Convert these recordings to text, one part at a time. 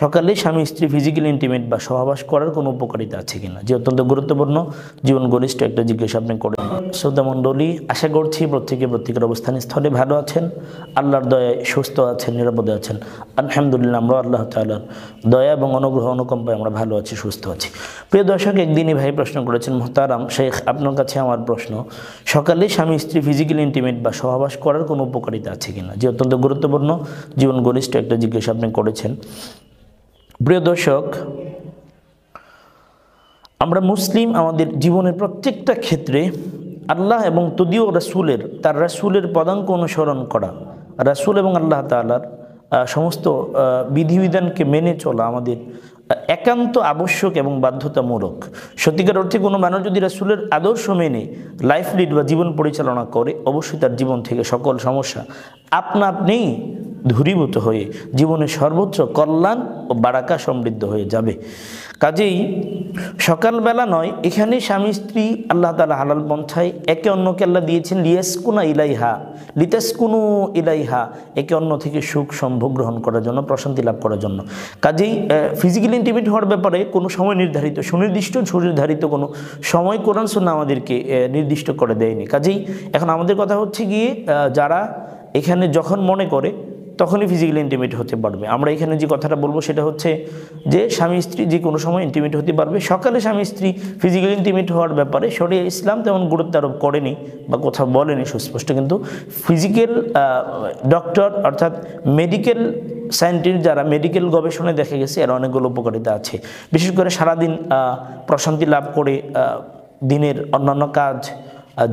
সকালে স্বামী স্ত্রী ফিজিক্যাল ইন্টিমেট বা সহবাস করার কোনো উপকারিতা আছে কিনা যে অত্যন্ত গুরুত্বপূর্ণ জীবন ঘনিষ্ঠ একটা জিজ্ঞাসা আপনি করেন শ্রোতামণ্ডলী আশা করছি প্রত্যেকে প্রত্যেকের অবস্থান স্থলে ভালো আছেন আল্লাহর দয়ায় সুস্থ আছেন নিরাপদে আছেন আলহামদুলিল্লাহ আমরা আল্লাহ তাল্লার দয়া এবং অনুগ্রহ অনুকম্পায় আমরা ভালো আছি সুস্থ আছি প্রিয় দর্শক একদিনই ভাই প্রশ্ন করেছেন মোহতারাম শেখ আপনার কাছে আমার প্রশ্ন সকালে স্বামী স্ত্রী ফিজিক্যাল ইন্টিমেট বা সহবাস করার কোনো উপকারিতা আছে কিনা যে অত্যন্ত গুরুত্বপূর্ণ জীবন ঘনিষ্ঠ একটা জিজ্ঞাসা আপনি করেছেন প্রিয় দর্শক আমরা মুসলিম আমাদের জীবনের প্রত্যেকটা ক্ষেত্রে আল্লাহ এবং তদীয় রাসুলের তার রাসুলের পদাঙ্ক অনুসরণ করা রাসুল এবং আল্লাহ তালার সমস্ত বিধিবিধানকে মেনে চলা আমাদের একান্ত আবশ্যক এবং বাধ্যতামূলক সত্যিকার অর্থে কোনো মানুষ যদি রাসুলের আদর্শ মেনে লাইফ লিড বা জীবন পরিচালনা করে অবশ্যই তার জীবন থেকে সকল সমস্যা আপনা আপনিই ধূরীভূত হয়ে জীবনে সর্বোচ্চ কল্যাণ ও বারাকা সমৃদ্ধ হয়ে যাবে কাজেই সকালবেলা নয় এখানে স্বামী স্ত্রী আল্লাহ তালা হালাল পন্থায় একে অন্যকে আল্লাহ দিয়েছেন লিয়াসকুনা ইলাইহা লিতাসকুনু ইলাইহা একে অন্য থেকে সুখ সম্ভব গ্রহণ করার জন্য প্রশান্তি লাভ করার জন্য কাজেই ফিজিক্যালি ইন্টিমেট হওয়ার ব্যাপারে কোনো সময় নির্ধারিত সুনির্দিষ্ট সুনির্ধারিত কোনো সময় কোরআন সুন্না আমাদেরকে নির্দিষ্ট করে দেয়নি কাজেই এখন আমাদের কথা হচ্ছে গিয়ে যারা এখানে যখন মনে করে তখনই ফিজিক্যালি ইন্টিমেট হতে পারবে আমরা এখানে যে কথাটা বলবো সেটা হচ্ছে যে স্বামী স্ত্রী যে কোনো সময় ইন্টিমেট হতে পারবে সকালে স্বামী স্ত্রী ফিজিক্যালি ইন্টিমেট হওয়ার ব্যাপারে শরীর ইসলাম তেমন গুরুত্ব আরোপ করেনি বা কোথাও বলেনি সুস্পষ্ট কিন্তু ফিজিক্যাল ডক্টর অর্থাৎ মেডিকেল সায়েন্টিস্ট যারা মেডিকেল গবেষণায় দেখা গেছে এর অনেকগুলো উপকারিতা আছে বিশেষ করে সারাদিন প্রশান্তি লাভ করে দিনের অন্যান্য কাজ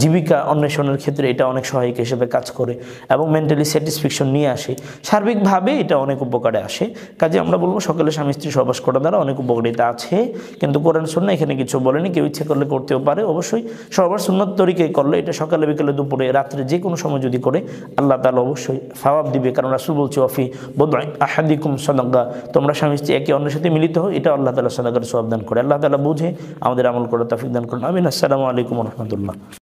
জীবিকা অন্বেষণের ক্ষেত্রে এটা অনেক সহায়ক হিসেবে কাজ করে এবং মেন্টালি স্যাটিসফ্যাকশন নিয়ে আসে সার্বিকভাবে এটা অনেক উপকারে আসে কাজে আমরা বলবো সকালে স্বামী স্ত্রী সবাস করা দ্বারা অনেক উপকারিতা আছে কিন্তু কোরআন শূন্য এখানে কিছু বলেনি কেউ ইচ্ছে করলে করতেও পারে অবশ্যই সবার শূন্যত তরিকে করলে এটা সকালে বিকেলে দুপুরে রাত্রে যে কোনো সময় যদি করে আল্লাহ তালা অবশ্যই ফাওয়াব দিবে কারণ রাসুল বলছে অফি বোধ আহাদিকুম সদাগা তোমরা স্বামী স্ত্রী একে অন্যের সাথে মিলিত হো এটা আল্লাহ তালা সদাগার সবাব করে আল্লাহ তালা বুঝে আমাদের আমল করে তাফিক দান করেন আমিন আসসালামু আলাইকুম রহমতুল্লাহ